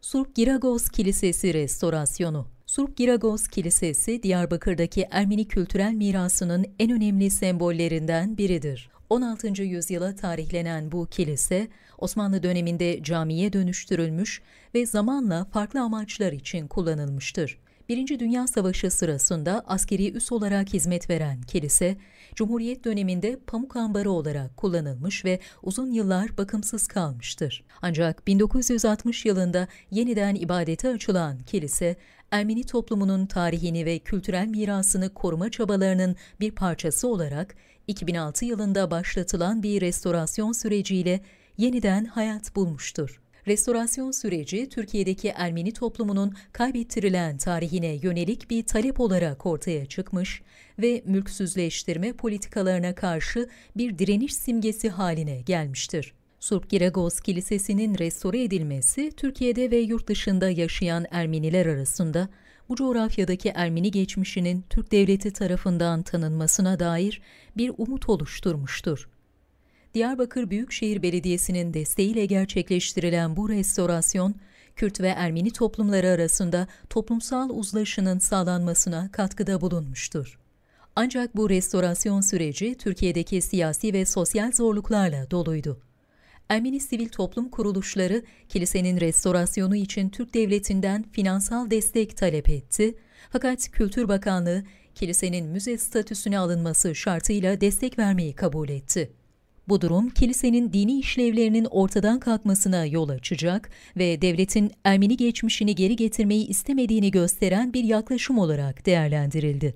Surp Giragos Kilisesi restorasyonu. Surp Giragos Kilisesi Diyarbakır'daki Ermeni kültürel mirasının en önemli sembollerinden biridir. 16. yüzyıla tarihlenen bu kilise, Osmanlı döneminde camiye dönüştürülmüş ve zamanla farklı amaçlar için kullanılmıştır. 1. Dünya Savaşı sırasında askeri üs olarak hizmet veren kilise, Cumhuriyet döneminde pamuk ambarı olarak kullanılmış ve uzun yıllar bakımsız kalmıştır. Ancak 1960 yılında yeniden ibadete açılan kilise, Ermeni toplumunun tarihini ve kültürel mirasını koruma çabalarının bir parçası olarak 2006 yılında başlatılan bir restorasyon süreciyle yeniden hayat bulmuştur. Restorasyon süreci Türkiye'deki Ermeni toplumunun kaybettirilen tarihine yönelik bir talep olarak ortaya çıkmış ve mülksüzleştirme politikalarına karşı bir direniş simgesi haline gelmiştir. Surp Giragos Kilisesi'nin restore edilmesi Türkiye'de ve yurt dışında yaşayan Ermeniler arasında bu coğrafyadaki Ermeni geçmişinin Türk devleti tarafından tanınmasına dair bir umut oluşturmuştur. Diyarbakır Büyükşehir Belediyesi'nin desteğiyle gerçekleştirilen bu restorasyon, Kürt ve Ermeni toplumları arasında toplumsal uzlaşının sağlanmasına katkıda bulunmuştur. Ancak bu restorasyon süreci Türkiye'deki siyasi ve sosyal zorluklarla doluydu. Ermeni sivil toplum kuruluşları kilisenin restorasyonu için Türk devletinden finansal destek talep etti. Fakat Kültür Bakanlığı kilisenin müze statüsüne alınması şartıyla destek vermeyi kabul etti. Bu durum kilisenin dini işlevlerinin ortadan kalkmasına yol açacak ve devletin Ermeni geçmişini geri getirmeyi istemediğini gösteren bir yaklaşım olarak değerlendirildi.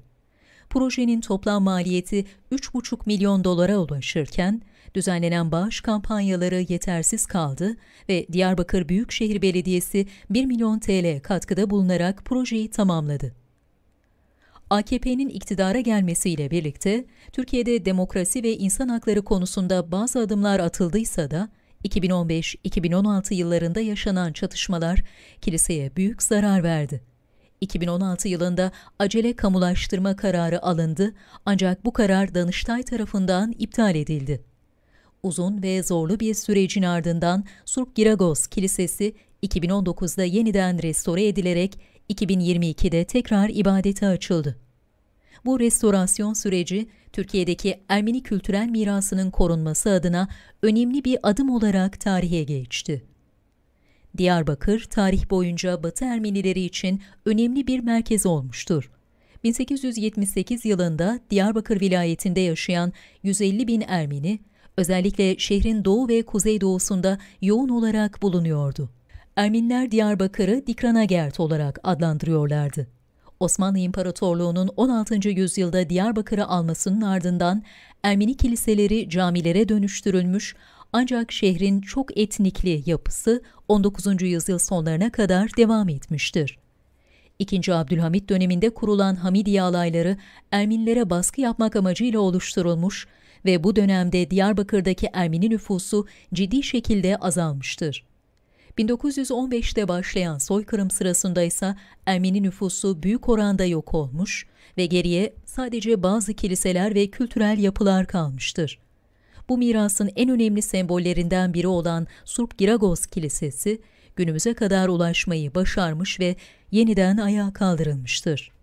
Projenin toplam maliyeti 3,5 milyon dolara ulaşırken, düzenlenen bağış kampanyaları yetersiz kaldı ve Diyarbakır Büyükşehir Belediyesi 1 milyon TL katkıda bulunarak projeyi tamamladı. AKP'nin iktidara gelmesiyle birlikte Türkiye'de demokrasi ve insan hakları konusunda bazı adımlar atıldıysa da 2015-2016 yıllarında yaşanan çatışmalar kiliseye büyük zarar verdi. 2016 yılında acele kamulaştırma kararı alındı ancak bu karar Danıştay tarafından iptal edildi. Uzun ve zorlu bir sürecin ardından Surp Giragos Kilisesi 2019'da yeniden restore edilerek 2022'de tekrar ibadete açıldı. Bu restorasyon süreci Türkiye'deki Ermeni kültürel mirasının korunması adına önemli bir adım olarak tarihe geçti. Diyarbakır tarih boyunca Batı Ermenileri için önemli bir merkez olmuştur. 1878 yılında Diyarbakır vilayetinde yaşayan 150 bin Ermeni, özellikle şehrin doğu ve kuzeydoğusunda yoğun olarak bulunuyordu. Erminler Diyarbakır'ı Dikranagert olarak adlandırıyorlardı. Osmanlı İmparatorluğu'nun 16. yüzyılda Diyarbakır'ı almasının ardından Ermeni kiliseleri camilere dönüştürülmüş ancak şehrin çok etnikli yapısı 19. yüzyıl sonlarına kadar devam etmiştir. 2. Abdülhamit döneminde kurulan Hamidiye alayları Ermenilere baskı yapmak amacıyla oluşturulmuş ve bu dönemde Diyarbakır'daki Ermeni nüfusu ciddi şekilde azalmıştır. 1915'te başlayan soykırım sırasında ise Ermeni nüfusu büyük oranda yok olmuş ve geriye sadece bazı kiliseler ve kültürel yapılar kalmıştır. Bu mirasın en önemli sembollerinden biri olan Surp Giragos Kilisesi, günümüze kadar ulaşmayı başarmış ve yeniden ayağa kaldırılmıştır.